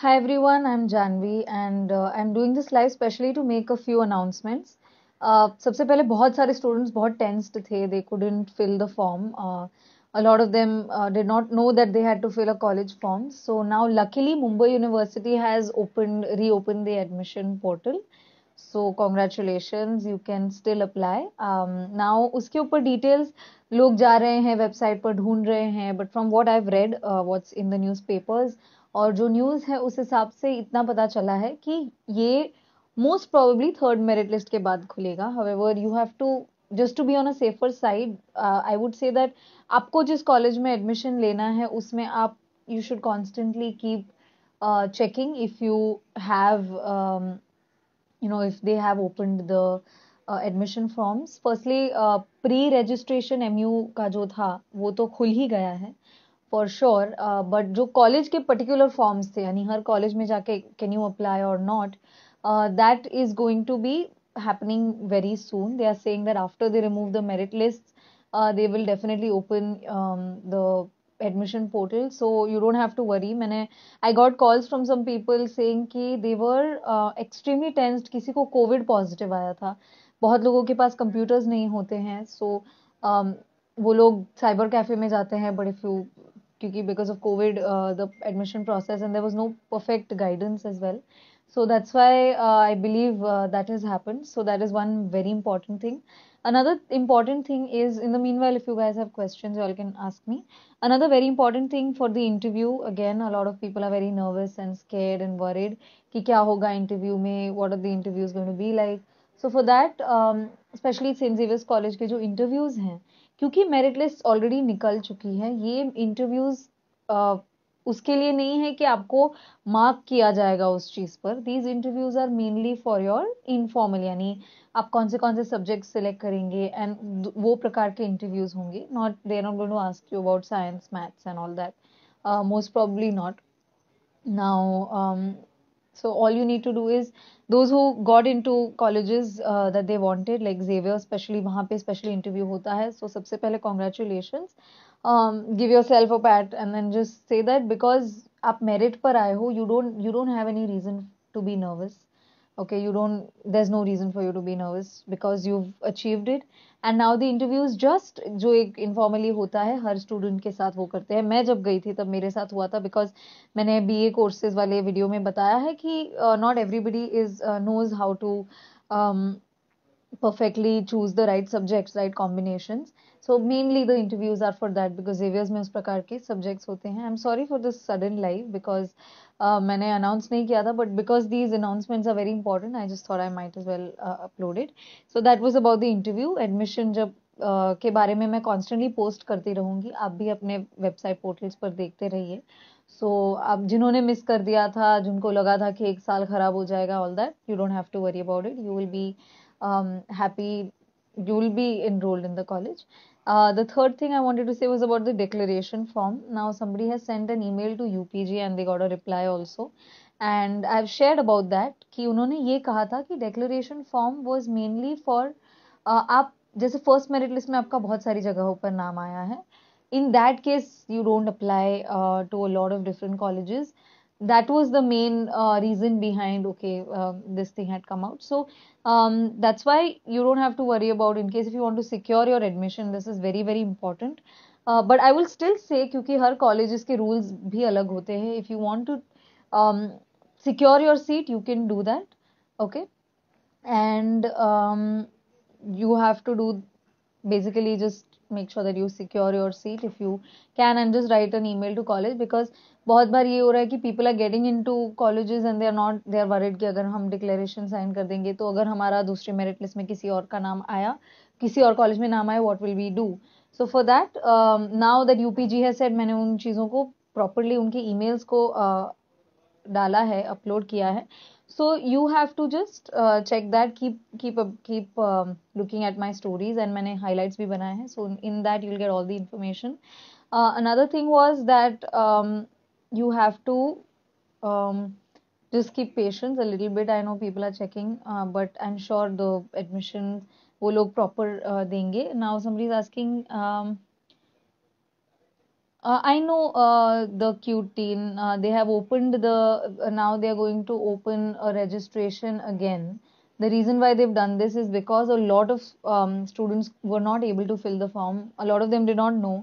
Hi everyone, I'm Janvi and uh, I'm doing this live specially to make a few announcements. Uh, सबसे पहले बहुत सारे students बहुत they couldn't fill the form. Uh, a lot of them uh, did not know that they had to fill a college form. So now, luckily, Mumbai University has opened, reopened the admission portal. So congratulations, you can still apply. Um, now, उसके ऊपर details लोग जा रहे हैं website पर ढूंढ रहे हैं. But from what I've read, uh, what's in the newspapers. और जो न्यूज़ है उस हिसाब से इतना पता चला है कि ये most probably third merit list के बाद खुलेगा however you have to just to be on a safer side I would say that आपको जिस कॉलेज में एडमिशन लेना है उसमें आप you should constantly keep checking if you have you know if they have open the admission forms firstly pre registration M U का जो था वो तो खुल ही गया है फॉर श्योर बट जो कॉलेज के पर्टिकुलर फॉर्म्स थे यानी हर कॉलेज में जाके can you apply or not that is going to be happening very soon they are saying that after they remove the merit list they will definitely open the admission portal so you don't have to worry मैंने I got calls from some people saying कि they were extremely tensed किसी को Covid positive आया था बहुत लोगों के पास computers नहीं होते हैं सो so, um, वो लोग साइबर कैफे में जाते हैं बड़े फ्यू क्योंकि because of COVID the admission process and there was no perfect guidance as well so that's why I believe that is happen so that is one very important thing another important thing is in the meanwhile if you guys have question you all can ask me another very important thing for the interview again a lot of people are very nervous and scared and worried कि क्या होगा interview में what are the interviews be like so for that specially Saint जीवियस college के जो interviews हैं क्योंकि merit list already निकल चुकी है ये इंटरव्यूज उसके लिए नहीं है कि आपको मार्क किया जाएगा उस चीज़ पर these interviews are mainly for your informal यानी आप कौन से कौन से सब्जेक्ट सिलेक्ट करेंगे एंड वो प्रकार के इंटरव्यूज होंगे not there not going to ask you about science maths and all that most probably not now so all you need to do is those who got into colleges uh, that they wanted like Xavier especially वहाँ पे specially interview होता है so सबसे पहले congratulations um, give yourself a pat and then just say that because आप merit पर आए हो you don't you don't have any reason to be nervous okay you don't there's no reason for you to be nervous because you've achieved it and now the interviews just जो एक informally होता है हर student के साथ वो करते हैं मैं जब गई थी तब मेरे साथ हुआ था बिकॉज मैंने बी ए कोर्सेज वाले वीडियो में बताया है कि not everybody is knows how to perfectly choose the right subjects right combination so mainly the interviews are for that because Xavier's में उस प्रकार के सब्जेक्ट्स होते हैं I am sorry for this sudden life because मैंने announce नहीं किया था but because these announcements are very important I just thought I might is well uploaded so that was about the interview admission जब uh, के बारे में मैं constantly post करती रहूंगी आप भी अपने वेबसाइट पोर्टल्स पर देखते रहिए सो so, आप जिन्होंने मिस कर दिया था जिनको लगा था कि एक साल ख़राब हो जाएगा all that you don't have to worry about it you will be um, happy you'll be enrolled in the college. Uh, the third thing I wanted to say was about the declaration form. Now, somebody has sent an email to UPG and they got a reply also. And I've shared about that कि उन्होंने ये कहा था कि declaration form was mainly for uh, आप जैसे first merit list में आपका बहुत सारी जगहों पर नाम आया है in that case you don't apply to a lot of different colleges that was the main uh, reason behind okay um, this thing had come out so um, that's why you don't have to worry about in case if you want to secure your admission this is very very important uh, but i will still say because her colleges ke rules bhi alag hote if you want to um, secure your seat you can do that okay and um, you have to do basically just make sure that you secure your seat if you can and just write an email to college because बहुत बार ये हो रहा है कि people are getting in to colleges and they are not they are worried कि अगर हम declaration sign कर देंगे तो अगर हमारा दूसरे मेरिट लिस्ट में किसी और का नाम आया किसी और कॉलेज में नाम आया what will we do so for that now that you P G है सेट मैंने उन चीज़ों को प्रॉपरली उनकी मेल्स को uh, डाला है अपलोड किया है so you have to just check that keep keep keep up, uh, keep um, looking मैंने हाईलाइट्स भी बनाए हैं so in that you'll get all the information another thing was that you have to um, just keep patience a little bit i know people are checking uh, but i'm sure the admissions वो लोग proper uh, देंगे now somebody is asking I the the uh, they have opened the opened uh, Now they are going to open a registration again. the reason why they've done this is because a lot of um, students were not able to fill the form a lot of them did not know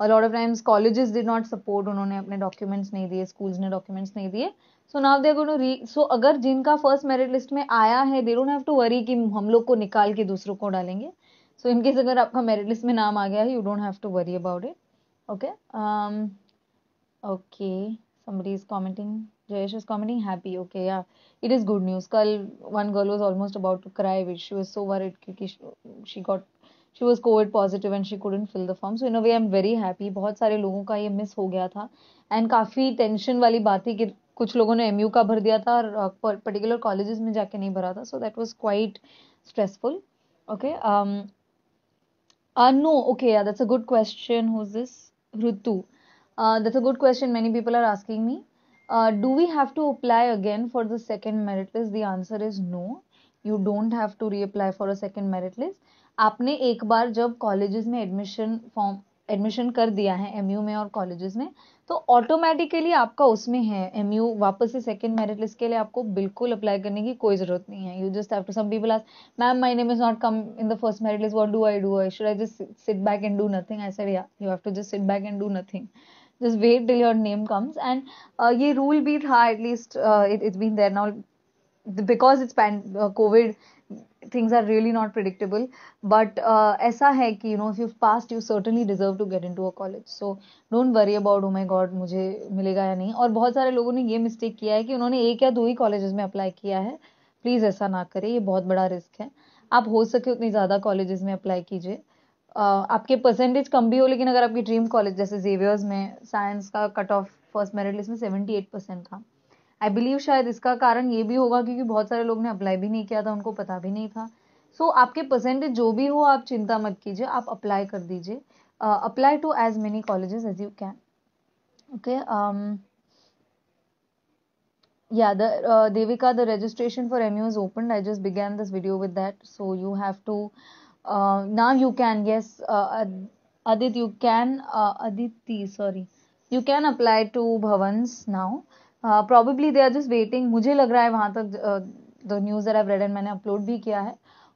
a lot of times colleges did not support उन्होंने अपने documents नहीं दिए schools ने documents नहीं दिए so now they going to re so अगर जिनका first merit list में आया है they don't have to worry कि हम लोग को निकाल के दूसरों को डालेंगे सो इनकेस अगर आपका मेरिट लिस्ट में नाम आ गया है you don't have to worry about it okay okay somebody is commenting jayesh is commenting happy okay it is good news कल one girl girl almost about about to cry which she was so worried because she got she was COVID positive and she couldn't fill the form so in a way I am very happy बहुत सारे लोगों का ये miss हो गया था and काफ़ी tension वाली बात थी कि कुछ लोगों ने एमयू का भर दिया था और uh, पर्टिकुलर कॉलेजेस में जाके नहीं भरा था so that was quite stressful okay no okay that's a good question who's this Ritu that's a good question many people are asking me do we have to apply again for the second merit list the answer is no you don't have to reapply for a second merit list आपने एक बार जब colleges में admission form admission कर दिया है MU में और colleges में तो ऑटोमेटिकली आपका उसमें है एमयू वापस से सेकंड मेरिट लिस्ट के लिए आपको बिल्कुल अप्लाई करने की कोई जरूरत नहीं है you just have to some people ask ma'am my name is not come in the first merit list what do I do I should I just sit back and do nothing I said yeah you have to just sit back and do nothing just wait till your name comes and ये rule भी था at least it is been there now because it's COVID things are really not predictable but uh, ऐसा है कि you know if you've passed you certainly deserve to get into a college so don't worry about oh my god मुझे मिलेगा या नहीं और बहुत सारे लोगों ने ये मिस्टेक किया है कि उन्होंने एक या दो ही कॉलेजेस में अप्लाई किया है प्लीज़ ऐसा ना करें ये बहुत बड़ा रिस्क है आप हो सके उतनी ज़्यादा कॉलेजेस में अप्लाई कीजिए Uh, आपके परसेंटेज कम भी हो लेकिन अगर आपकी ड्रीम कॉलेज जैसे जेवियर्स में साइंस का cut off first merit list में सेवेंटी एट परसेंट था आई बिलीव शायद इसका कारण ये भी होगा क्योंकि बहुत सारे लोग ने अप्लाई भी नहीं किया था उनको पता भी नहीं था सो so, आपके परसेंटेज जो भी हो आप चिंता मत कीजिए आप अप्लाई कर दीजिए apply to as many colleges as you can okay yeah the uh, devika the registration for mu is opened i just began this video with that so you have to uh, now you can yes uh, adit you can uh, aditi sorry you can apply to bhavans now probably they are just waiting मुझे लग रहा है वहाँ तक the news are read and मैंने upload भी किया है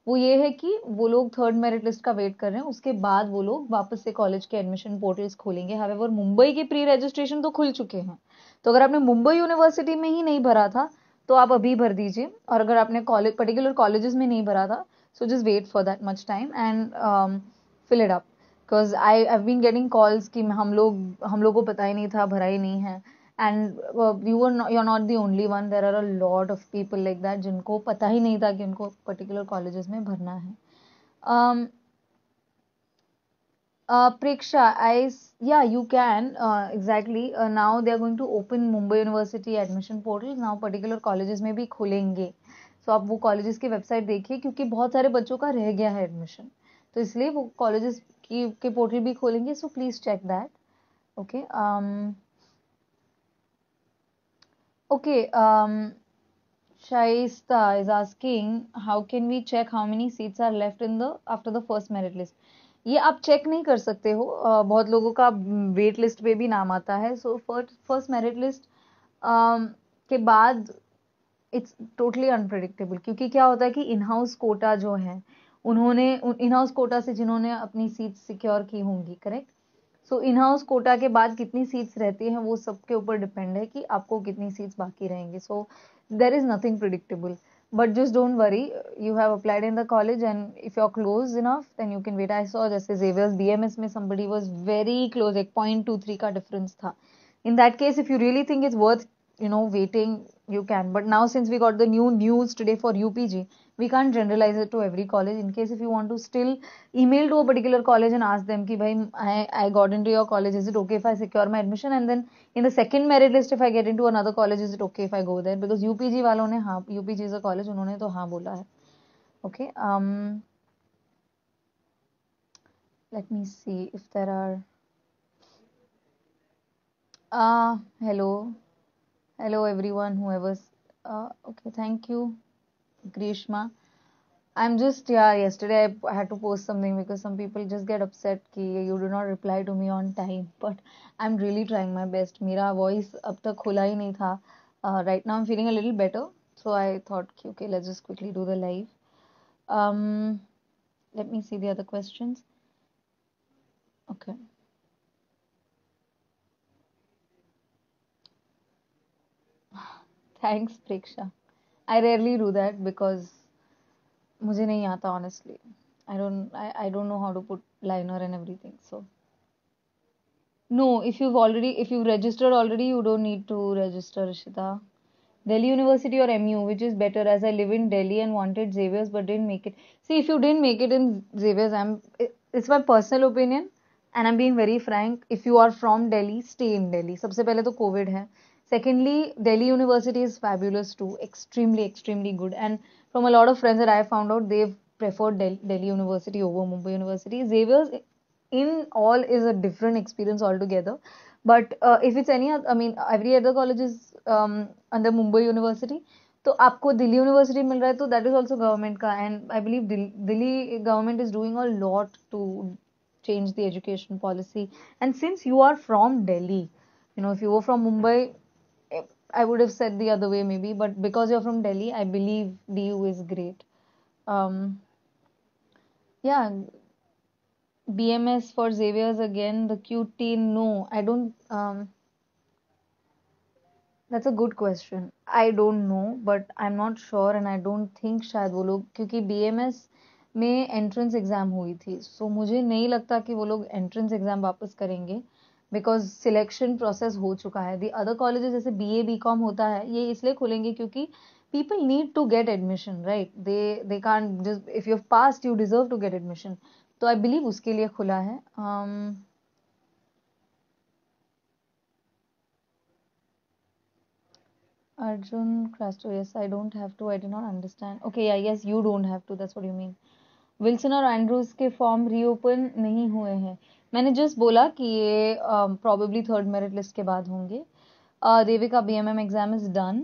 वो ये है कि वो लोग थर्ड मेरिट लिस्ट का वेट कर रहे हैं उसके बाद वो लोग वापस से कॉलेज के एडमिशन पोर्टल्स खोलेंगे हावेवर मुंबई के प्री रजिस्ट्रेशन तो खुल चुके हैं तो अगर आपने मुंबई यूनिवर्सिटी में ही नहीं भरा था तो आप अभी भर दीजिए और अगर आपने कॉलेज पर्टिकुलर कॉलेजेस में नहीं भरा था so just wait for that much time and fill it up because I have been getting calls कि हम लोग हम लोग को पता ही नहीं था भरा ही नहीं है and you are you are not the only one there are a lot of people like that जिनको पता ही नहीं था कि उनको पर्टिकुलर कॉलेजेस में भरना है Preksha I yeah you can exactly now they are going to open Mumbai university admission portal now particular colleges में भी खोलेंगे सो आप वो कॉलेजेस की वेबसाइट देखिए क्योंकि बहुत सारे बच्चों का रह गया है एडमिशन तो इसलिए वो कॉलेजेस की के पोर्टल भी खोलेंगे so please check that okay Okay, um, Shaista is asking how can we check how many seats are left in the after the first merit list. ये आप चेक नहीं कर सकते हो uh, बहुत लोगों का वेट लिस्ट पे भी नाम आता है so first first merit list के बाद इट्स टोटली अनप्रडिक्टेबल क्योंकि क्या होता है कि इनहाउस कोटा जो है उन्होंने इनहाउस कोटा से जिन्होंने अपनी सीट सिक्योर की होंगी correct so in house quota के बाद कितनी सीट्स रहती हैं वो सबके ऊपर डिपेंड है कि आपको कितनी सीट्स बाकी रहेंगी so there is nothing predictable but just don't worry you have applied in the college and if you are close enough then you can wait I saw जैसे जेवियर्स एस में समबडी वॉज वेरी क्लोज एक point two three का difference था in that case if you really think is worth waiting you can but now since we got the new news today for you P ji we can't generalize it to every college in case if you want to still email to a particular college and ask them ki bhai I, I got into your college is it okay if i secure my admission and then in the second merit list if i get into another college is it okay if i go there because upg walon ne ha upg is a college unhone to ha bola hai okay um let me see if there are ah uh, hello hello everyone whoever uh, okay thank you Grishma. I'm just yeah. Yesterday I had to post something because some people just get upset कि you do not reply to me on time. But I'm really trying my best. मेरा voice अब तक खुला ही नहीं था. Uh, right now I'm feeling a little better, so I thought okay let's just quickly do the live. Um, let me see the other questions. Okay. Thanks, Preksha. I rarely do that because मुझे नहीं आता honestly I don't I don't know how to put liner and everything so no if you've already if you've registered already you don't need to register Shita. delhi university or mu which is better as i live in delhi and wanted xavier's but didn't make it see if you didn't make it in xavier's i'm it's my personal opinion and i'm being very frank if you are from delhi stay in delhi सबसे पहले तो Covid है Secondly, Delhi University is fabulous too, extremely, extremely good. And from a lot of friends that I found out, they've preferred Del- Delhi University over Mumbai University. Xavier's in all is a different experience altogether. But uh, if it's any, I mean, every other college is um, under Mumbai University. तो आपको Delhi university मिल रहा है तो that is also government का and I believe Delhi government is doing a lot to change the education policy. And since you are from Delhi, you know, if you were from Mumbai, I would have said the other way maybe, but because you're from Delhi, I believe DU is great. Um, yeah, BMS for Xavier's again. The QT, no, I don't. Um, that's a good question. I don't know, but I'm not sure, and I don't think शायद वो लोग क्योंकि BMS में entrance exam हुई थी so, मुझे नहीं लगता कि वो लोग entrance exam वापस करेंगे बिकॉज सिलेक्शन प्रोसेस हो चुका है दी अदर कॉलेजेस जैसे बी ए बी कॉम होता है ये इसलिए खुलेंगे क्योंकि people need to get admission right they they can if you pass you deserve to get admission तो आई बिलीव उसके लिए खुला है um, Arjun Crasto, yes, I don't have to. I did not understand. Okay, yeah, yes, you don't have to. That's what you mean. Wilson और Andrews के form reopen नहीं हुए हैं मैंने जस्ट बोला कि ये प्रॉबेबली थर्ड मेरिट लिस्ट के बाद होंगे Devika B M M exam is done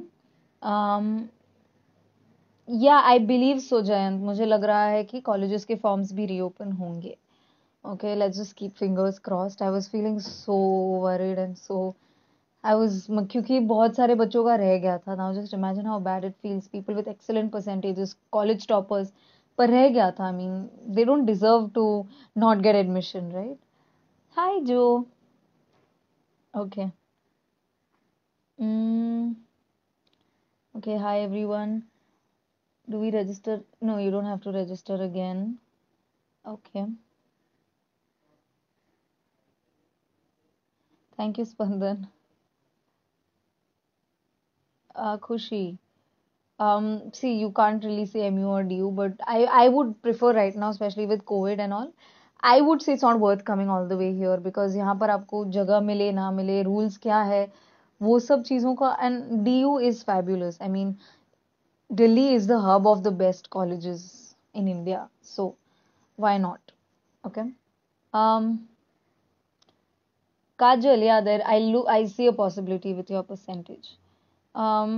yeah I believe सो जयंत मुझे लग रहा है कि कॉलेजेस के फॉर्म्स भी रीओपन होंगे okay let's just keep fingers crossed I was feeling so worried and so I was क्योंकि बहुत सारे बच्चों का रह गया था now just imagine how bad it feels people with excellent percentages college toppers पर रह गया था I mean they don't deserve to not get admission right Hi, Joe. Okay. Mm, okay, hi everyone. Do we register? No, you don't have to register again. Okay. Thank you, Spandan. Uh, Khushi. Um, see, you can't really say MU or DU, but I, I would prefer right now, especially with COVID and all, I would say it's not worth coming all the way here because यहाँ पर आपको जगह मिले ना मिले rules क्या है वो सब चीज़ों का and D U is fabulous I mean Delhi is the hub of the best colleges in India so why not okay Kajal, yeah, there I look I see a possibility with your percentage. Um,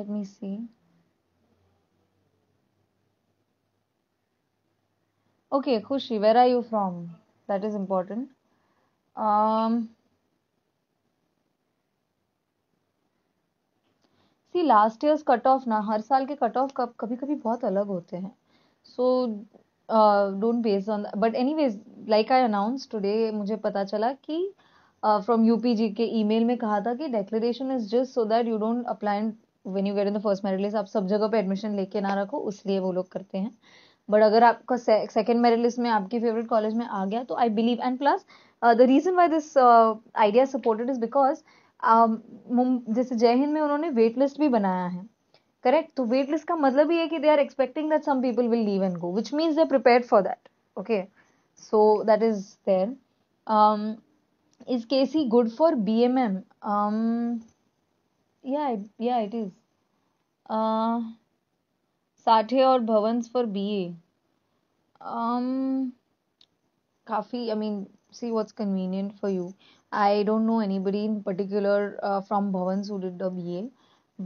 let me see. Okay, Khushi, where are you from? That is important. Um, see last years cut off ना हर साल के cut off कभी कभी बहुत अलग होते हैं so don't based on but anyways like I announce today मुझे पता चला कि फ्रॉम यू पी जी के ई मेल में कहा था कि declaration is just so that you don't apply when you get in the first merit list आप सब जगह पे एडमिशन लेके ना रखो इसलिए वो लोग करते हैं बट अगर आपका सेकेंड मेरिट लिस्ट में आपके फेवरेट कॉलेज में आ गया तो I believe and plus the reason why this idea supported is because जैसे जय हिंद में उन्होंने वेट लिस्ट भी बनाया है करेक्ट तो वेट लिस्ट का मतलब ही है कि they are expecting that some people will leave and go which means they prepare for that okay so that is there is K C good for B M M yeah it is Sathe और Bhavan's for B A काफ़ी I mean see what's convenient for you I don't know anybody in particular from Bhavan suited the B A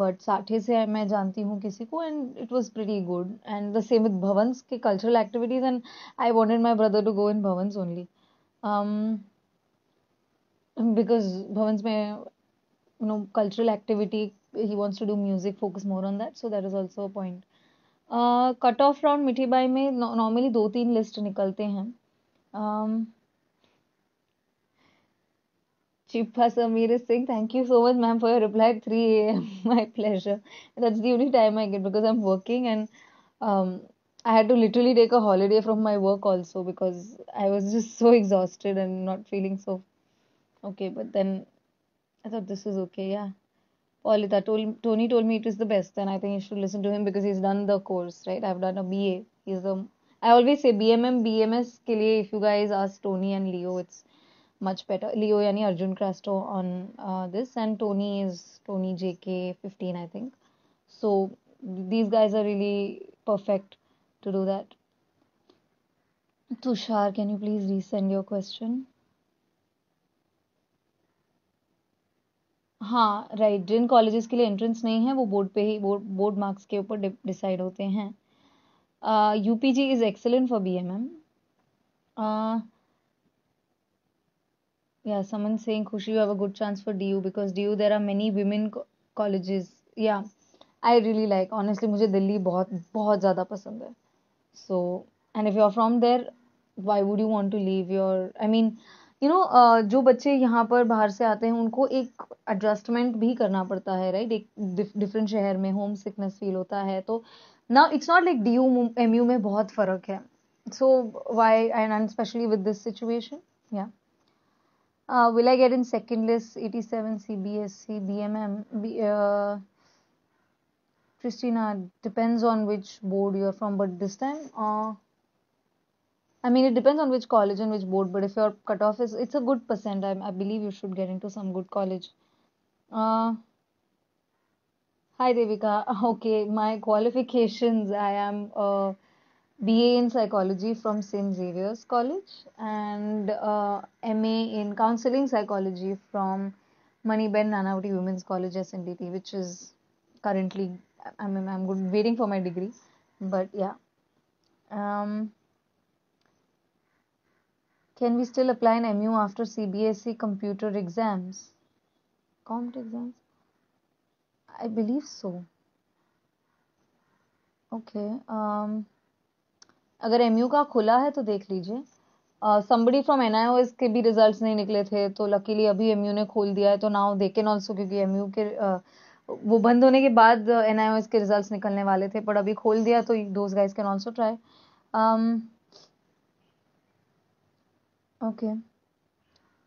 but Sathe से मैं जानती हूँ किसी को and it was pretty good and the same with Bhavan's के cultural activities and I wanted my brother to go in Bhavan's only because um, Bhavan's में you know cultural activity he wants to do music focus more on that so that is also a point cut off round Mithibai में normally दो तीन list निकलते हैं um, Chipa Samir Singh, thank you so much, ma'am, for your reply at 3 a.m. My pleasure. That's the only time I get because I'm working and um, I had to literally take a holiday from my work also because I was just so exhausted and not feeling so okay. But then I thought this was okay, yeah. Paulita told Tony told me it was the best, and I think you should listen to him because he's done the course, right? I've done a BA. He's the I always say BMM BMS के if you guys ask Tony and Leo, it's much better. Leo yani Arjun Crasto on uh, this, and Tony is Tony JK 15, I think. So these guys are really perfect to do that. Tushar, can you please resend your question? हाँ right जिन colleges के लिए entrance नहीं है वो board पे ही board board marks के ऊपर डिसाइड होते हैं U P G is excellent for B M M yeah someone saying khushi you have a good chance for du because du there are many women co colleges yeah i really like honestly मुझे दिल्ली बहुत बहुत ज़्यादा पसंद है so and if you're from there why would you want to leave your i mean you know uh, जो बच्चे यहाँ पर बाहर से आते हैं उनको एक एडजस्टमेंट भी करना पड़ता है राइट एक डिफरेंट शहर में होम सिकनेस फील होता है तो ना it's not like D U M U में बहुत फर्क है so why I and specially with this situation या will I get in second list eighty seven C B S E B M M Christina depends on which board you are from but this time I mean, it depends on which college and which board, but if your cutoff is, it's a good percent. I, I believe you should get into some good college. Uh, hi, Devika. Okay, my qualifications I am a BA in psychology from St. Xavier's College and uh, MA in counseling psychology from Moneyben Nanavati Women's College SNDT, which is currently, I mean, I'm waiting for my degree, but yeah. Um, Can we still apply an MU after CBSE computer exams? Comp exams? I believe so. Okay okay, um, अगर M का खुला है तो देख लीजिए somebody from N आई के भी results नहीं निकले थे तो लकीली अभी एम ने खोल दिया है तो नाउ दे कैन ऑल्सो क्योंकि एम के uh, वो बंद होने के बाद एन uh, के रिजल्ट्स निकलने वाले थे बट अभी खोल दिया तो those guys can also try Okay.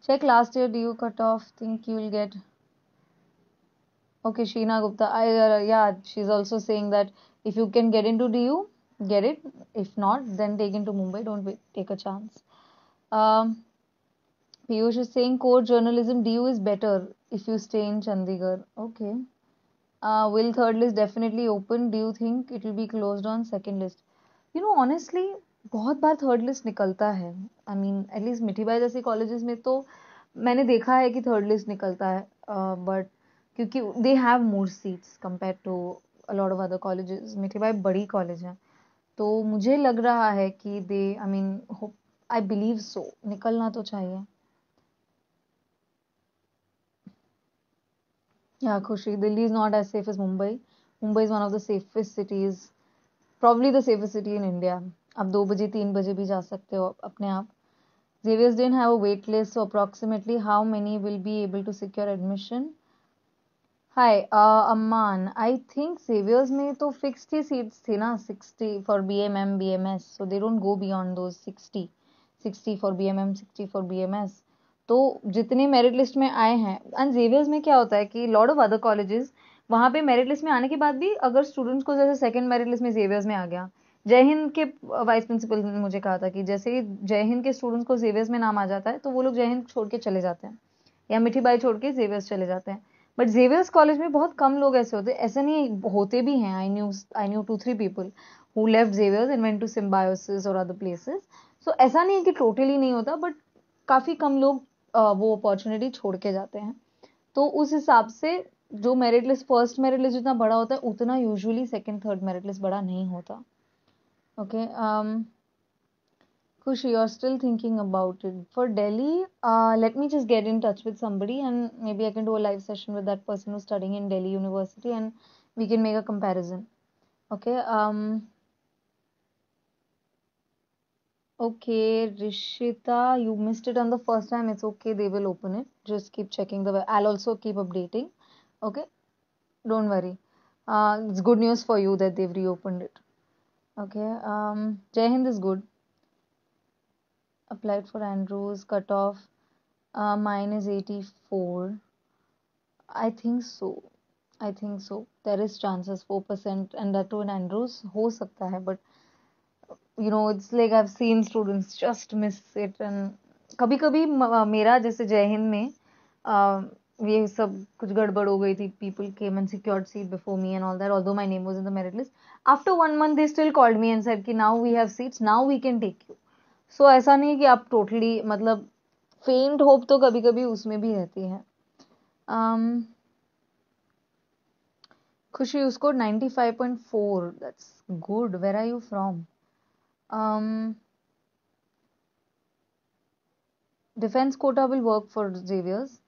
Check last year. Do you cut off? Think you'll get. Okay, Sheena Gupta. I uh, yeah. She's also saying that if you can get into DU, get it. If not, then take into Mumbai. Don't wait, take a chance. Um, Piyush is saying core journalism DU is better if you stay in Chandigarh. Okay. Uh, will third list definitely open? Do you think it will be closed on second list? You know, honestly, बहुत बार third list निकलता है I mean at least Mithibai जैसे colleges में तो मैंने देखा है कि थर्ड लिस्ट निकलता है बट uh, क्योंकि they have more seats compare to a lot of other colleges Mithibai बड़ी कॉलेज है तो मुझे लग रहा है कि they I mean hope I believe so निकलना तो चाहिए या Khushi Delhi is not as safe as Mumbai Mumbai is one of the safest cities probably the safest city in India आप दो बजे तीन बजे भी जा सकते हो अपने आप Xavier's then have a wait list so approximately how many will be able to secure admission hi Amman I think Xavier's में तो फिक्स ही सीट्स थी ना sixty for B M M B M S so they don't go beyond दो sixty sixty for B M M sixty for B M S तो जितने merit list में आए हैं एंड जेवियर्स में क्या होता है कि लॉर्ड ऑफ अदर कॉलेजेस वहाँ पे मेरिट लिस्ट में आने के बाद भी अगर स्टूडेंट्स को जैसे सेकंड मेरिट लिस्ट में जेवियर्स में आ गया जय हिंद के वाइस प्रिंसिपल ने मुझे कहा था कि जैसे ही जय हिंद के स्टूडेंट्स को जेवियर्स में नाम आ जाता है तो वो लोग जय हिंद छोड़ के चले जाते हैं या मिठी बाई छोड़ के जेवियर्स चले जाते हैं बट जेवियर्स कॉलेज में बहुत कम लोग ऐसे होते ऐसे नहीं होते भी हैं I knew I knew two three people who left Xavier's and went to Symbiosis और अदर प्लेसेस सो ऐसा नहीं है कि टोटली नहीं होता बट काफ़ी कम लोग वो अपॉर्चुनिटी छोड़ के जाते हैं तो उस हिसाब से जो merit list first merit list जितना बड़ा होता है उतना usually second third merit list बड़ा नहीं होता okay um kushi you're still thinking about it for delhi uh, let me just get in touch with somebody and maybe i can do a live session with that person who's studying in delhi university and we can make a comparison okay um okay rishita you missed it on the first time it's okay they will open it just keep checking the i'll also keep updating okay don't worry uh, it's good news for you that they've reopened it Okay, um, Jai Hind is good. Applied for Andrews, cut off. Uh, mine is 84. I think so. I think so there is chances four percent and that to N Andrews हो सकता है but you know it's like I seen students just miss it and कभी कभी मेरा जैसे जय हिंद में ये सब कुछ गड़बड़ हो गई थी people came and secured seat before me and all that although my name was in the merit list after one month they still called me and said कि now we have seats now we can take you so ऐसा नहीं कि आप totally totally, मतलब फेंट hope तो कभी कभी उसमें भी रहती है um, खुशी उसको ninety five point four that's good where are you from defence quota will work for Xavier's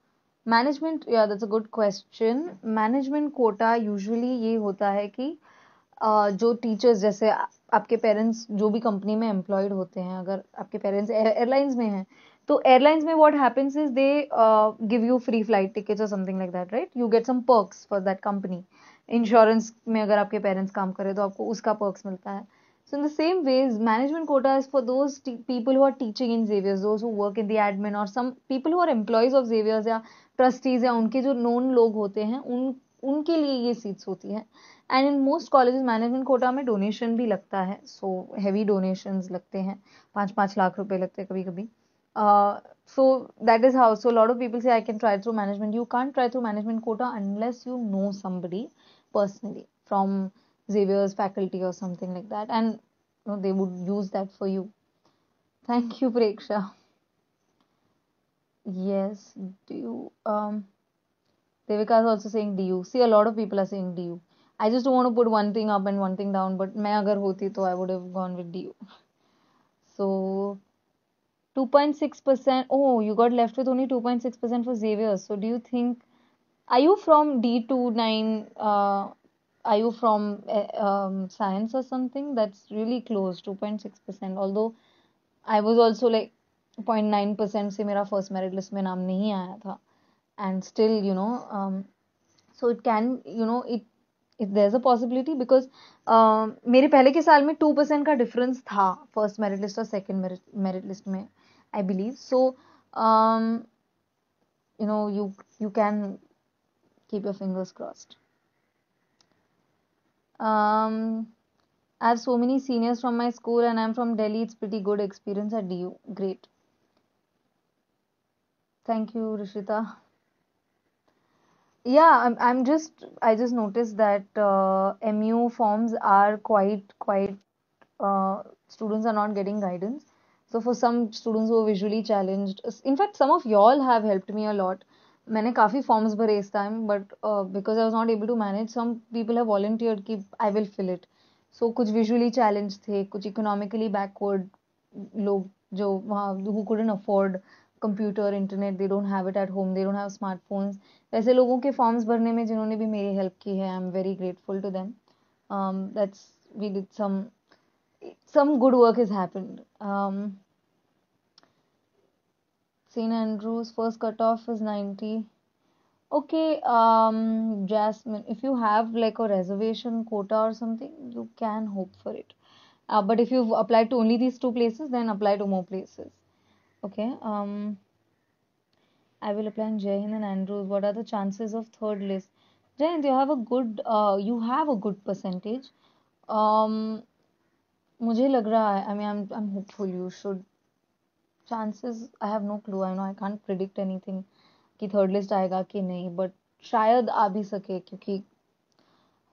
management या that's a good question management quota usually ये होता है कि जो टीचर्स जैसे आपके पेरेंट्स जो भी कंपनी में एम्प्लॉयड होते हैं अगर आपके पेरेंट्स एयरलाइंस में हैं तो एयरलाइंस में what happens is they give you free flight tickets और something like that right you get some perks for that company insurance में अगर आपके पेरेंट्स काम करें तो आपको उसका पर्क्स मिलता है So, in the same ways, management quota is for those te- people who are teaching in Xavier's, those who work in the admin or some people who are employees of Xavier's या trustees या उनके जो known लोग होते हैं उन उनके लिए ये सीट्स होती है and in most college management quota में डोनेशन भी लगता है सो हैवी डोनेशन लगते हैं पाँच पाँच लाख रुपए लगते हैं कभी कभी so that is how so lot of people से I can try through management you can't try through management quota unless you know somebody personally from Xavier's faculty or something like that, and you know, they would use that for you. Thank you, Preksha. Yes, do you? Um, Devika is also saying DU. See, a lot of people are saying DU. I just don't want to put one thing up and one thing down, but मैं अगर होती तो I would have gone with DU. So 2.6%. Oh, you got left with only 2.6% for Xavier. So do you think? Are you from D29? Uh, are you from eh, um, science or something that's really close 2.6% although i was also like 0.9% se mera first merit list mein naam nahi aaya and still you know um, so it can you know it if there's a possibility because मेरे पहले के साल में two percent का difference था first merit list और second merit list में I believe so you know you you can keep your fingers crossed. Um, I have so many seniors from my school, and I'm from Delhi. It's pretty good experience at DU. Great. Thank you, Rishita. Yeah, I'm, I'm just I just noticed that uh, MU forms are quite quite uh, students are not getting guidance. So for some students who are visually challenged, in fact, some of y'all have helped me a lot मैंने काफ़ी forms भरे इस time but because I was not able to manage some people have volunteer की I will fill it so कुछ visually challenge थे कुछ economically backward लोग जो वहाँ who couldn't afford computer internet they don't have it at home they don't have smartphones ऐसे लोगों के फॉर्म्स भरने में जिन्होंने भी मेरी हेल्प की है I am very grateful to them that's we did some some good work is happened St. Andrews first cutoff is 90. Okay, um, Jasmine, if you have like a reservation quota or something, you can hope for it. Uh, but if you've applied to only these two places, then apply to more places. Okay. Um, I will apply in Jain and Andrews. What are the chances of third list? Jain, you have a good, uh, you have a good percentage. Um, मुझे लग रहा है I'm I am hopeful chances I have no clue I know I can't predict anything कि third list आएगा कि नहीं but शायद आ भी सके क्योंकि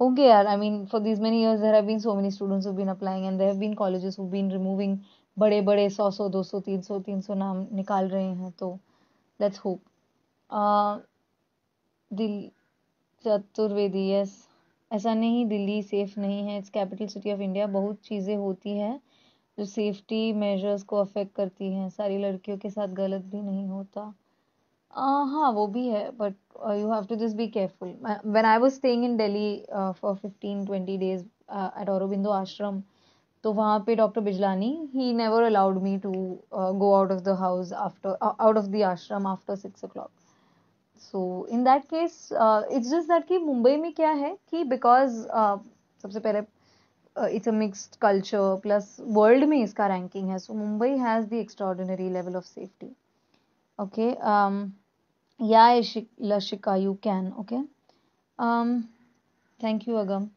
होंगे यार I mean for this many years there have been so many students who been applying and there have been colleges who been removing बड़े बड़े सौ सौ दो सौ तीन सौ तीन सौ नाम निकाल रहे हैं तो लेट्स होप दिल चतुर्वेदी यस ऐसा नहीं दिल्ली सेफ नहीं है it's capital city of India बहुत चीज़ें होती हैं जो सेफ्टी मेजर्स को अफेक्ट करती हैं सारी लड़कियों के साथ गलत भी नहीं होता हाँ वो भी है but you have to just be careful when I was staying in Delhi for fifteen twenty days at Aurobindo Ashram तो वहाँ पे doctor Bijlani he never allowed me to go out of the house after out of the ashram after six o'clock so in that case it's just that कि मुंबई में क्या है कि because uh, सबसे पहले it's a mixed culture plus world में इसका ranking है so Mumbai has the extraordinary level of safety okay um yeah Lashika you can okay um thank you Agam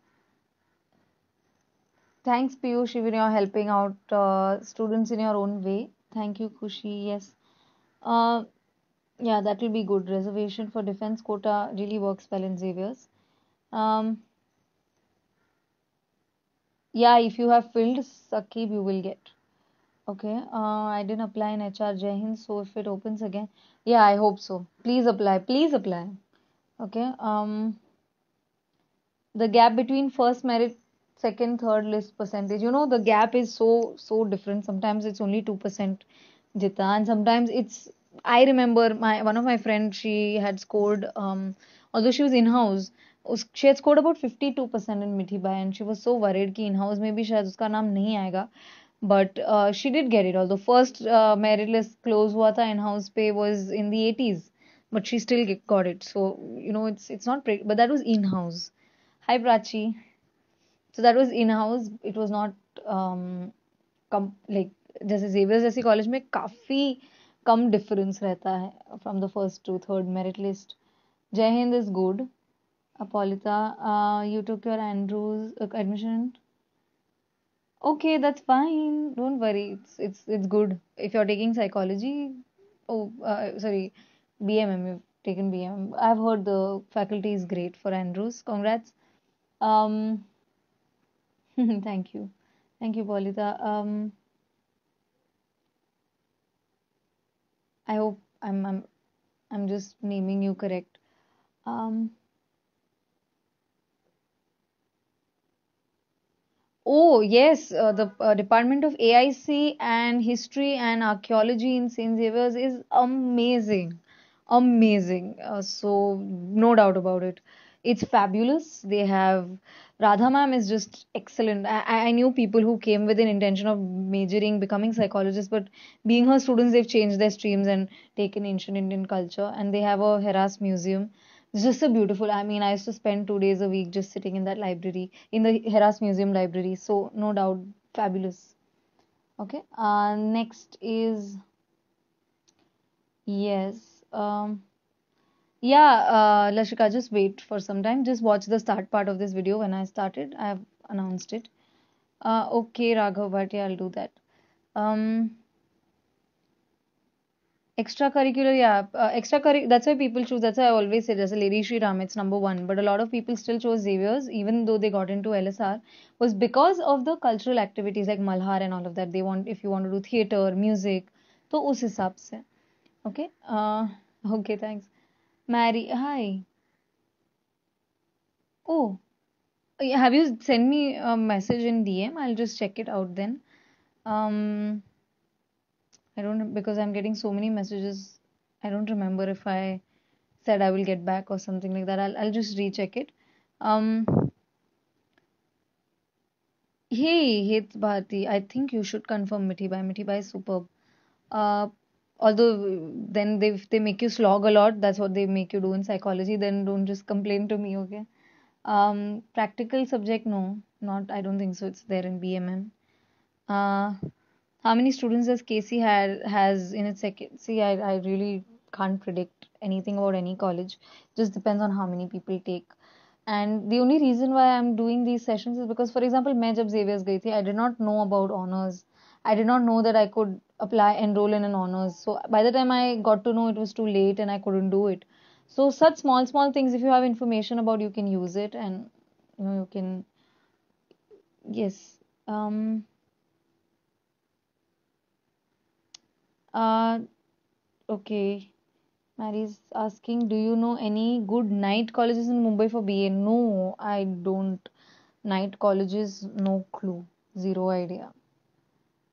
thanks Piyush even you're helping out uh, students in your own way thank you Kushi yes uh, yeah that will be good reservation for defense quota really works well in Xavier's um yeah if you have filled sakib you will get okay uh, i didn't apply in hr jahin so if it opens again yeah i hope so please apply please apply okay um the gap between first merit second third list percentage you know the gap is so so different sometimes it's only 2% jita and sometimes it's i remember my one of my friends she had scored um although she was in house उस she share scored about fifty two percent in Mithibai and she was so worried कि in house में भी शायद उसका नाम नहीं आएगा but she did get it although first merit list close हुआ था इन हाउस पे was in the eighties but she still got it so you know it's it's not but that was in house hi prachi so that was in house it was not um कम like जैसे Xavier जैसे college में काफ़ी कम difference रहता है from the first to third merit list Jai Hind is good Uh, Apolita, uh, you took your Andrews uh, admission. Okay, that's fine. Don't worry. It's it's it's good. If you're taking psychology, oh uh, sorry, BMM. You've taken BMM. I've heard the faculty is great for Andrews. Congrats. Um, thank you, thank you, Polita. Um, I hope I'm I'm I'm just naming you correct. Um. Oh, yes, uh, the uh, Department of AIC and History and Archaeology in St. Xavier's is amazing. Amazing. Uh, so, no doubt about it. It's fabulous. They have Radha ma'am is just excellent. I, I knew people who came with an intention of majoring, becoming psychologists, but being her students, they've changed their streams and taken ancient Indian culture. And they have a Heras Museum it's just so beautiful. I mean, I used to spend two days a week just sitting in that library, in the Heras Museum library. So, no doubt, fabulous. Okay, uh, next is. Yes. Um, yeah, uh, Lashika, just wait for some time. Just watch the start part of this video when I started. I have announced it. Uh, okay, Raghav Bhatia, I'll do that. Um, extra curricular yeah uh, extra curricular that's why people choose that's why i always say just lady shri ram it's number one but a lot of people still chose xavier's even though they got into lsr was because of the cultural activities like malhar and all of that they want if you want to do theater music to us hisab se okay uh okay thanks mary hi oh have you you me a message in dm i'll just check it out then um I don't because I'm getting so many messages. I don't remember if I said I will get back or something like that. I'll I'll just recheck it. Um. Hey, Heth Bharti, I think you should confirm Mithi Bai. Mithi Bai is superb. Uh, although then they they make you slog a lot, that's what they make you do in psychology. Then don't just complain to me, okay? Um, practical subject, no, not. I don't think so. It's there in BMM. Uh, how many students does KC had has in its second? See, I, I really can't predict anything about any college. Just depends on how many people take. And the only reason why I'm doing these sessions is because, for example, मैं जब Xavier's गई I did not know about honors. I did not know that I could apply enroll in an honors. So by the time I got to know, it was too late and I couldn't do it. So such small small things, if you have information about, you can use it and you know you can. Yes. Um, Uh, okay. Mary's asking, do you know any good night colleges in Mumbai for BA? No, I don't. Night colleges, no clue, zero idea.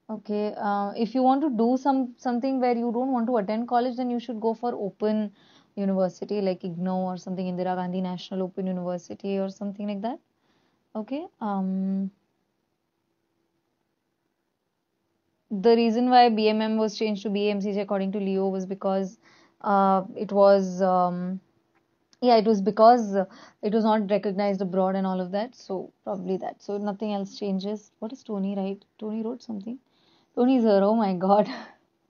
Okay, uh, if you want to do some something where you don't want to attend college, then you should go for open university like IGNO or something, Indira Gandhi National Open University or something like that. Okay. Um, the reason why BMM was changed to BMCG according to Leo was because uh, it was um, yeah it was because it was not recognized abroad and all of that so probably that so nothing else changes what is Tony right Tony wrote something Tony's here oh my god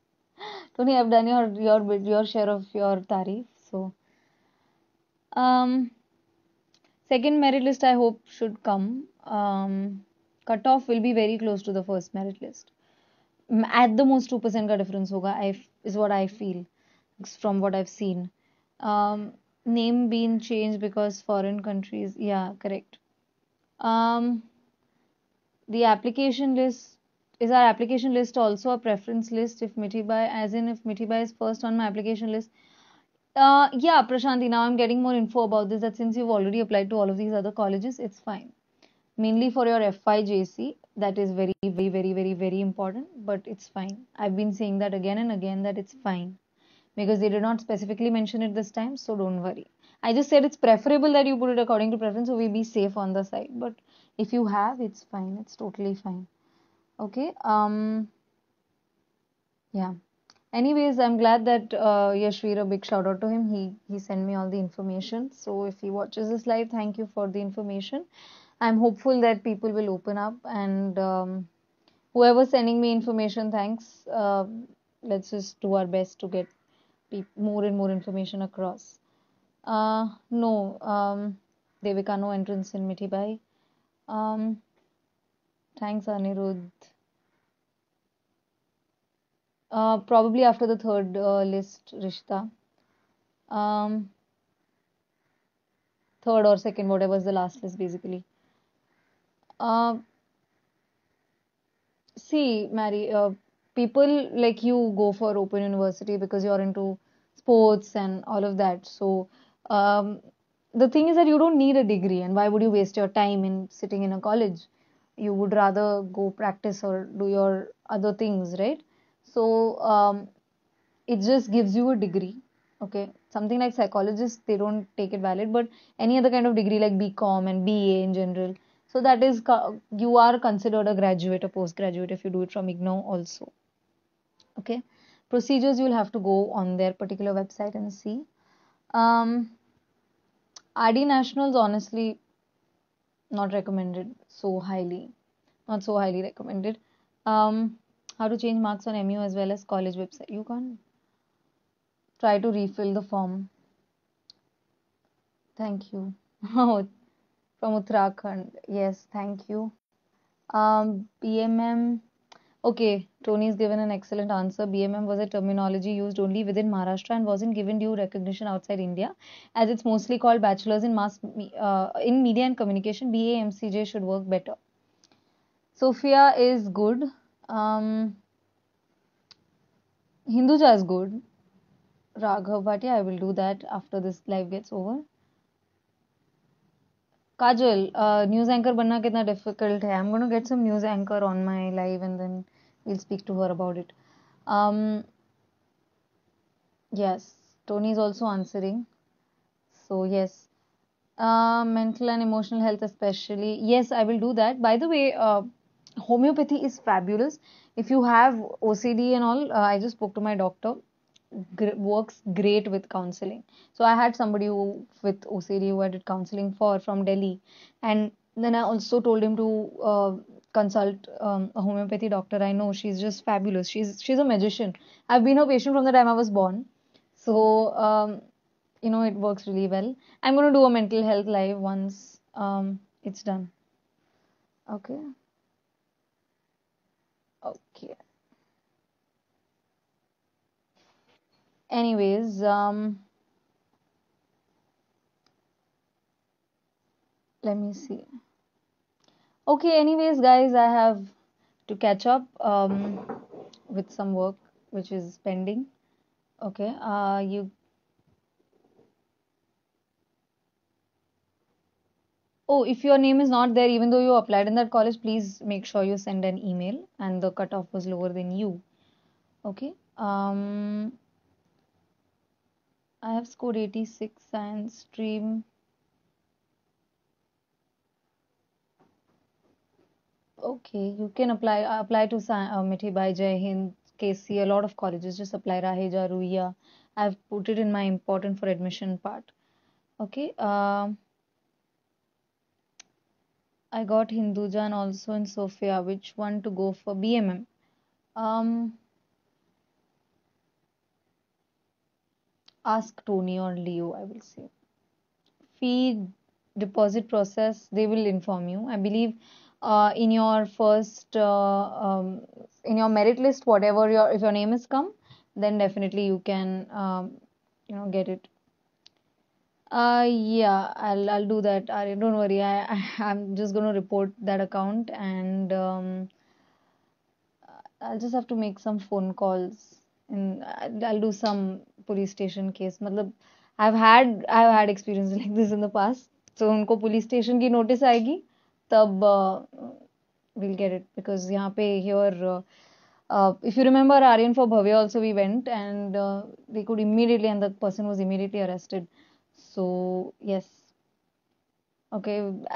Tony I've done your your your share of your tarif so um second merit list I hope should come um cutoff will be very close to the first merit list at the most 2% का difference होगा I is what I feel from what I've seen um, name being changed because foreign countries yeah correct um, the application list is our application list also a preference list if mitibai as in if mitibai is first on my application list uh, yeah prashanti now i'm getting more info about this that since you've already applied to all of these other colleges it's fine mainly for your fy jc that is very very very very very important but it's fine i've been saying that again and again that it's fine because they did not specifically mention it this time so don't worry i just said it's preferable that you put it according to preference so we be safe on the side but if you have it's fine it's totally fine okay um yeah anyways i'm glad that uh, yashvir a big shout out to him he he sent me all the information so if he watches this live thank you for the information I'm hopeful that people will open up and um, whoever's sending me information, thanks. Uh, let's just do our best to get more and more information across. Uh, no, um, Devika, no entrance in Mitibai. Um, thanks, Anirudh. Uh, probably after the third uh, list, Rishta. Um, third or second, whatever's the last list, basically. Uh, see, Mary, uh, people like you go for open university because you're into sports and all of that. So, um, the thing is that you don't need a degree, and why would you waste your time in sitting in a college? You would rather go practice or do your other things, right? So, um, it just gives you a degree okay something like psychologists they don't take it valid but any other kind of degree like bcom and ba in general so that is you are considered a graduate or postgraduate if you do it from igno also okay procedures you will have to go on their particular website and see um, rd nationals honestly not recommended so highly not so highly recommended um, how to change marks on mu as well as college website you can try to refill the form thank you oh, from Uttarakhand. Yes, thank you. Um, BMM. Okay, Tony has given an excellent answer. BMM was a terminology used only within Maharashtra and wasn't given due recognition outside India, as it's mostly called bachelors in mass uh, in media and communication. BAMCJ should work better. Sophia is good. Um, Hinduja is good. Raghav Bhatia, I will do that after this live gets over. Kajal, uh, news anchor banna kitna difficult hai. I'm going to get some news anchor on my live and then we'll speak to her about it. Um, yes, Tony is also answering. So, yes. Uh, mental and emotional health, especially. Yes, I will do that. By the way, uh, homeopathy is fabulous. If you have OCD and all, I just spoke to my doctor gr- works great with counseling. So I had somebody who, with OCD who I did counseling for from Delhi, and then I also told him to uh, consult um, a homeopathy doctor I know. She's just fabulous. She's she's a magician. I've been her patient from the time I was born. So um, you know it works really well. I'm gonna do a mental health live once um, it's done. Okay. Okay. anyways um let me see okay anyways guys i have to catch up um with some work which is pending okay uh you oh if your name is not there even though you applied in that college please make sure you send an email and the cutoff was lower than you okay um I have scored 86 science stream okay you can apply uh, apply to uh, Mithi Bhai Jai Hind KC a lot of colleges just apply Raheja Ruiya. I've put it in my important for admission part okay uh, I got Hinduja and also in Sofia which one to go for BMM um ask Tony or Leo, I will say. Fee deposit process, they will inform you. I believe uh, in your first, uh, um, in your merit list, whatever your, if your name is come, then definitely you can, um, you know, get it. Uh, yeah, I'll, I'll do that. I, don't worry. I, I, am just going to report that account and, um, I'll just have to make some phone calls and I'll do some I station case मतलब I have had I have had experience like this in the past तो get police station की notice आएगी तब will get it because यहाँ पे here uh, uh, if you remember Aryan for Bhavya also we went and uh, they could immediately and the person was immediately arrested so yes okay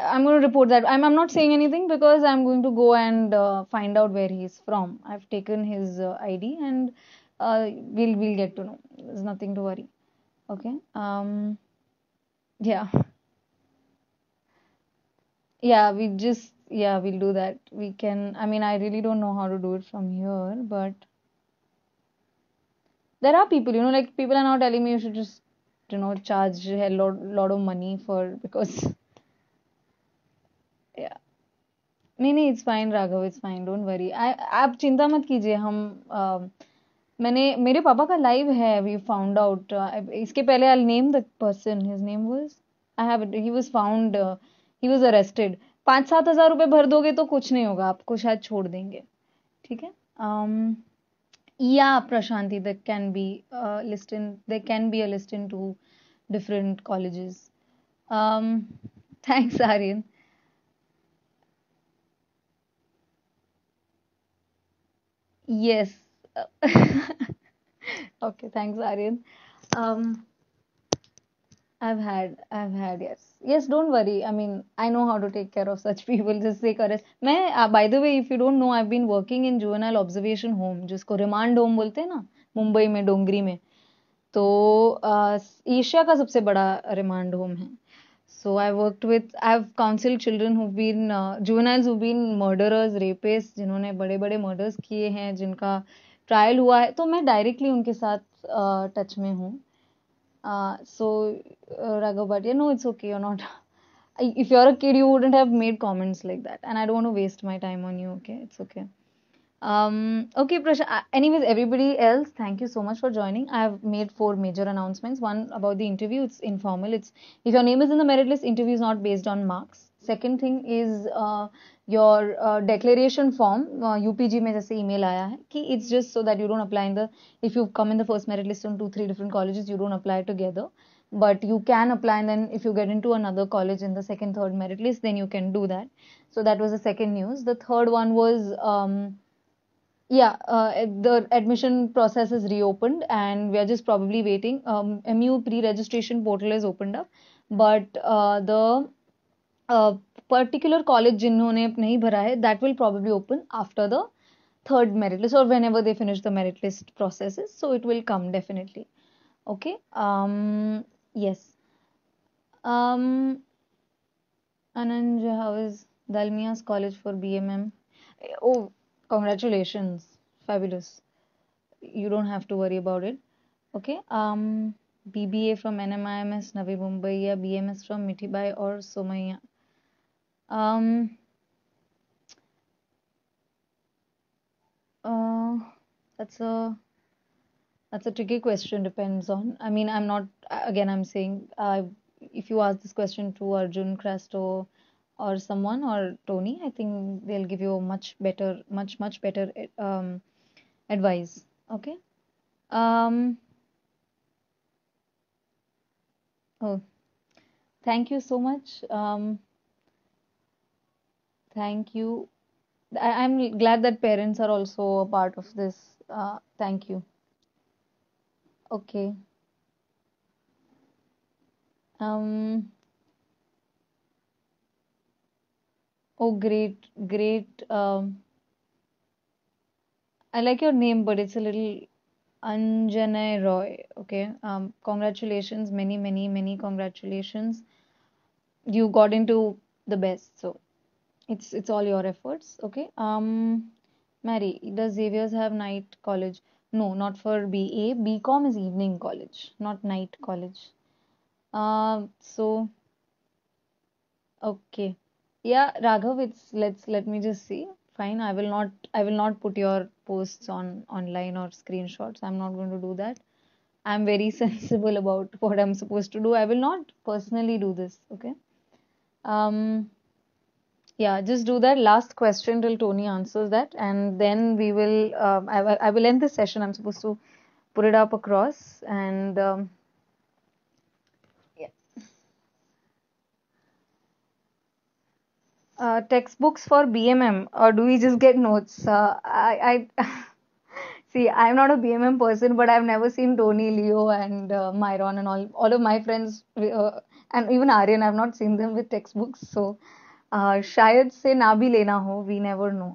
i'm going to report that i'm, not saying anything because i'm going to go and find out where he's from i've taken his id and uh, we'll we'll get to know there's nothing to worry okay um yeah yeah we just yeah we'll do that we can i mean i really don't know how to do it from here but there are people you know like people are now telling me you should just you know charge a lot, lot of money for because yeah it's fine, Raghav. It's fine. Don't worry. I. Ab, chinta mat kijiye. Hum. uh, मैंने मेरे पापा का live है we found out इसके पहले I name the person his name was I have he was found he was arrested पांच सात हजार रुपए भर दोगे तो कुछ नहीं होगा आपको शायद छोड़ देंगे ठीक है um, या Prashanti the can be list in the can be a list in two different colleges thanks Aryan yes okay, thanks, Aryan. Um, I've had, I've had, yes, yes. Don't worry. I mean, I know how to take care of such people. Just say courage. main uh, by the way, if you don't know, I've been working in juvenile observation home, jisko remand home bolte hai na mumbai mein dongri mein to तो Asia ka sabse bada remand home hai so i worked with i've counseled children who've been uh, juveniles who've been murderers rapists jinhone bade bade murders किए हैं जिनका trial हुआ है तो मैं directly उनके साथ टच में हूँ so Raghav Bhatia no it's okay you not if you're a kid you wouldn't have made comments like that and i don't want to waste my time on you okay it's okay um okay prashant anyways everybody else thank you so much for joining i have made four major announcements one about the interview it's informal it's if your name is in the merit list interview is not based on marks second thing is uh, your declaration form UPG में जैसे email आया it's just so that you don't apply in the if you come in the first merit list on two three different colleges, you don't apply together. but you can apply and then if you get into another college in the second third merit list then you can do that so that was the second news the third one was um, yeah uh, the admission process is reopened and we are just probably waiting um, mu pre registration portal is opened up but uh, the uh, particular college जिन्होंने नहीं भरा है that will probably open after the third merit list और whenever they finish the merit list process so it will come definitely okay yes Ananj how is Dalmia's college for B M M oh congratulations fabulous you don't have to worry about it okay B B A from N M I M S Navi Mumbai या B M S from Mithibai और Somaiya Um, uh, that's a that's a tricky question. Depends on. I mean, I'm not. Again, I'm saying. I uh, if you ask this question to Arjun Cresto, or someone or Tony, I think they'll give you a much better, much much better um, advice. Okay. Um, oh, thank you so much. Um, thank you. I- am glad that parents are also a part of this. Uh, thank you. Okay. Um. Oh, great, great. Um, I like your name, but it's a little Anjanay Roy. Okay. Um, congratulations. Many, many, many congratulations. You got into the best. So it's it's all your efforts okay um mary does xavier's have night college no not for ba bcom is evening college not night college uh so okay yeah raghav it's let's let me just see fine i will not i will not put your posts on online or screenshots i'm not going to do that i'm very sensible about what i'm supposed to do i will not personally do this okay um yeah, just do that last question till Tony answers that, and then we will. Uh, I, I, will end the session. I'm supposed to put it up across, and um, yeah. Uh, textbooks for BMM, or do we just get notes? Uh, I, I see. I'm not a BMM person, but I've never seen Tony, Leo, and uh, Myron, and all all of my friends, uh, and even Aryan. I've not seen them with textbooks, so. शायद से ना भी लेना हो we never know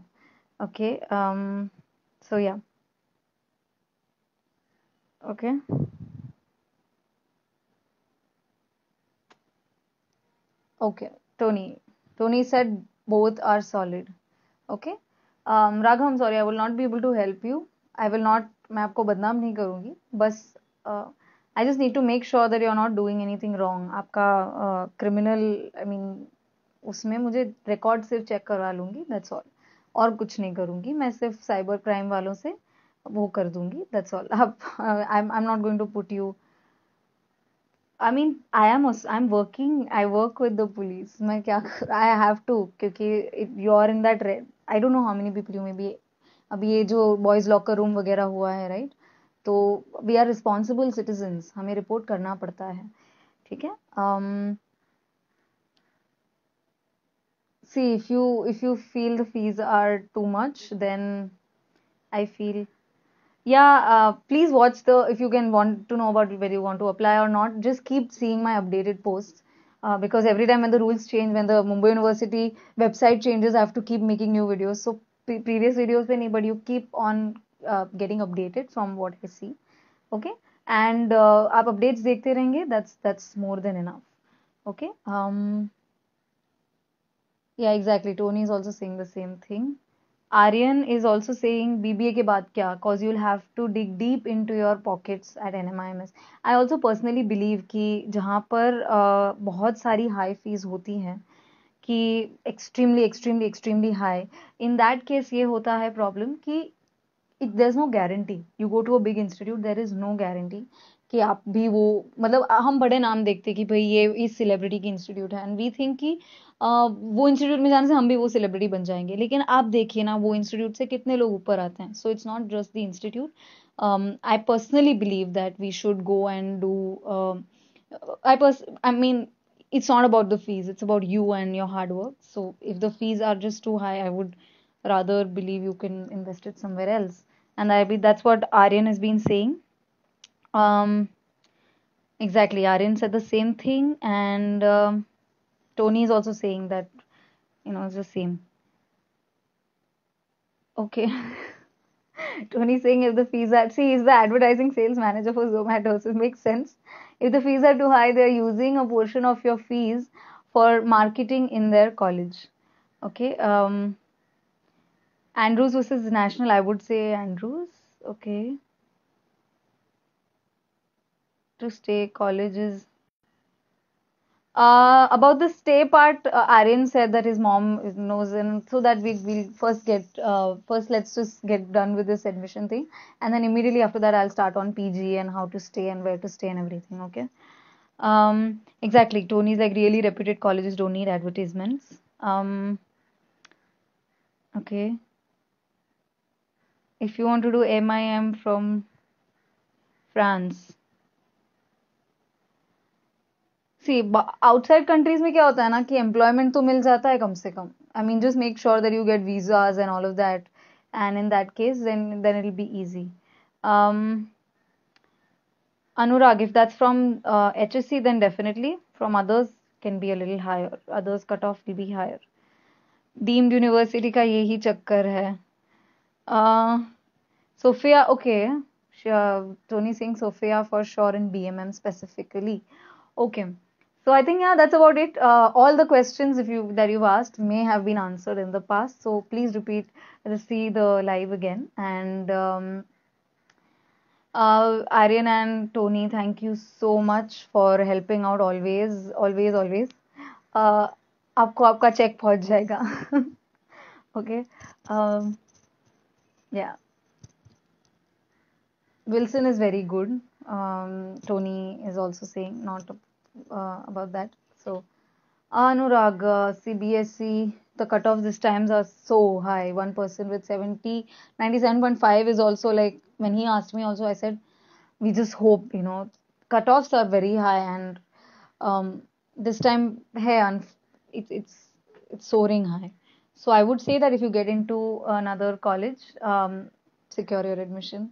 okay so yeah okay okay Tony Tony said both are solid okay Raghav I am sorry I will not be able to help you I will not मैं आपको बदनाम नहीं करूंगी बस I just need to make sure that you are not doing anything wrong आपका criminal I mean उसमें मुझे record सिर्फ चेक करवा लूंगी दैट्स ऑल और कुछ नहीं करूंगी मैं सिर्फ साइबर क्राइम वालों से वो कर दूंगी दैट्स ऑल अब I am not going to put you I mean I am I am working I work with the police मैं क्या आई हैव टू क्योंकि you are in that I don't know how many people you may be अब ये जो boys locker room वगैरह हुआ है right तो वी आर रिस्पॉन्सिबल सिटीजन्स हमें रिपोर्ट करना पड़ता है ठीक है um, see if you if you feel the fees are too much then i feel yeah uh, please watch the if you can want to know about whether you want to apply or not just keep seeing my updated posts uh, because every time when the rules change when the mumbai university website changes i have to keep making new videos so pre- previous videos when but you keep on uh, getting updated from what i see okay and uh, aap updates dekhte rahenge that's that's more than enough okay um yeah exactly Tony is also saying the same thing Aryan is also saying BBA के बाद क्या cause you'll have to dig deep into your pockets at N M I M S I also personally believe कि जहाँ पर बहुत सारी high fees होती हैं कि extremely extremely extremely high in that case ये होता है प्रॉब्लम कि it there is no guarantee you go to a big institute there is no guarantee कि आप भी वो मतलब हम बड़े नाम देखते कि भाई ये इस सेलिब्रिटी की इंस्टीट्यूट है एंड वी थिंक कि वो इंस्टीट्यूट में जाने से हम भी वो सेलिब्रिटी बन जाएंगे लेकिन आप देखिए ना वो इंस्टीट्यूट से कितने लोग ऊपर आते हैं so it's not just the institute I personally believe that we should go and do I purse I mean it's not about the fees it's about you and your hard work so if the fees are just too high I would rather believe you can invest it somewhere else and I be that's what Aryan is been saying Um, exactly, Aryan said the same thing, and um, Tony is also saying that you know it's the same. Okay. Tony saying if the fees are see he's the advertising sales manager for Zomato, so it makes sense. If the fees are too high, they're using a portion of your fees for marketing in their college. Okay. Um, Andrews versus National, I would say Andrews. Okay to stay colleges uh, about the stay part, uh, Aryan said that his mom knows, and so that we will first get uh, first let's just get done with this admission thing, and then immediately after that I'll start on PG and how to stay and where to stay and everything. Okay. Um, exactly. Tony's like really reputed colleges don't need advertisements. Um, okay. If you want to do MIM from France see outside countries में क्या होता है ना कि employment तो मिल जाता है कम से कम I mean just make sure that you get visas and all of that and in that case then then it will be easy Anurag, if that's from uh, HSC, then definitely from others can be a little higher. Others cutoff will be higher. Deemed university का यही चक्कर है. Uh, Sophia, okay. She, uh, Tony Singh, Sophia for sure in BMM specifically. Okay. So I think yeah, that's about it. Uh, all the questions if you that you've asked may have been answered in the past. So please repeat, see the live again. And um, uh, Aryan and Tony, thank you so much for helping out always, always, always. Uh, आपको आपका check पहुंच जाएगा okay um, is Wilson is very good Tony is also saying not uh, about that. So, Anurag, uh, CBSE, the cutoffs this times are so high. One person with 70, 97.5 is also like, when he asked me also, I said, we just hope, you know, cutoffs are very high and um, this time, hey, it, it's, it's soaring high. So I would say that if you get into another college, um, secure your admission.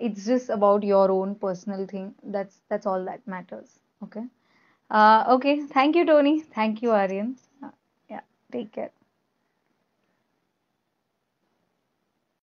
It's just about your own personal thing. That's that's all that matters. Okay. Uh, okay, thank you, Tony. Thank you, Aryan. Uh, yeah, take care.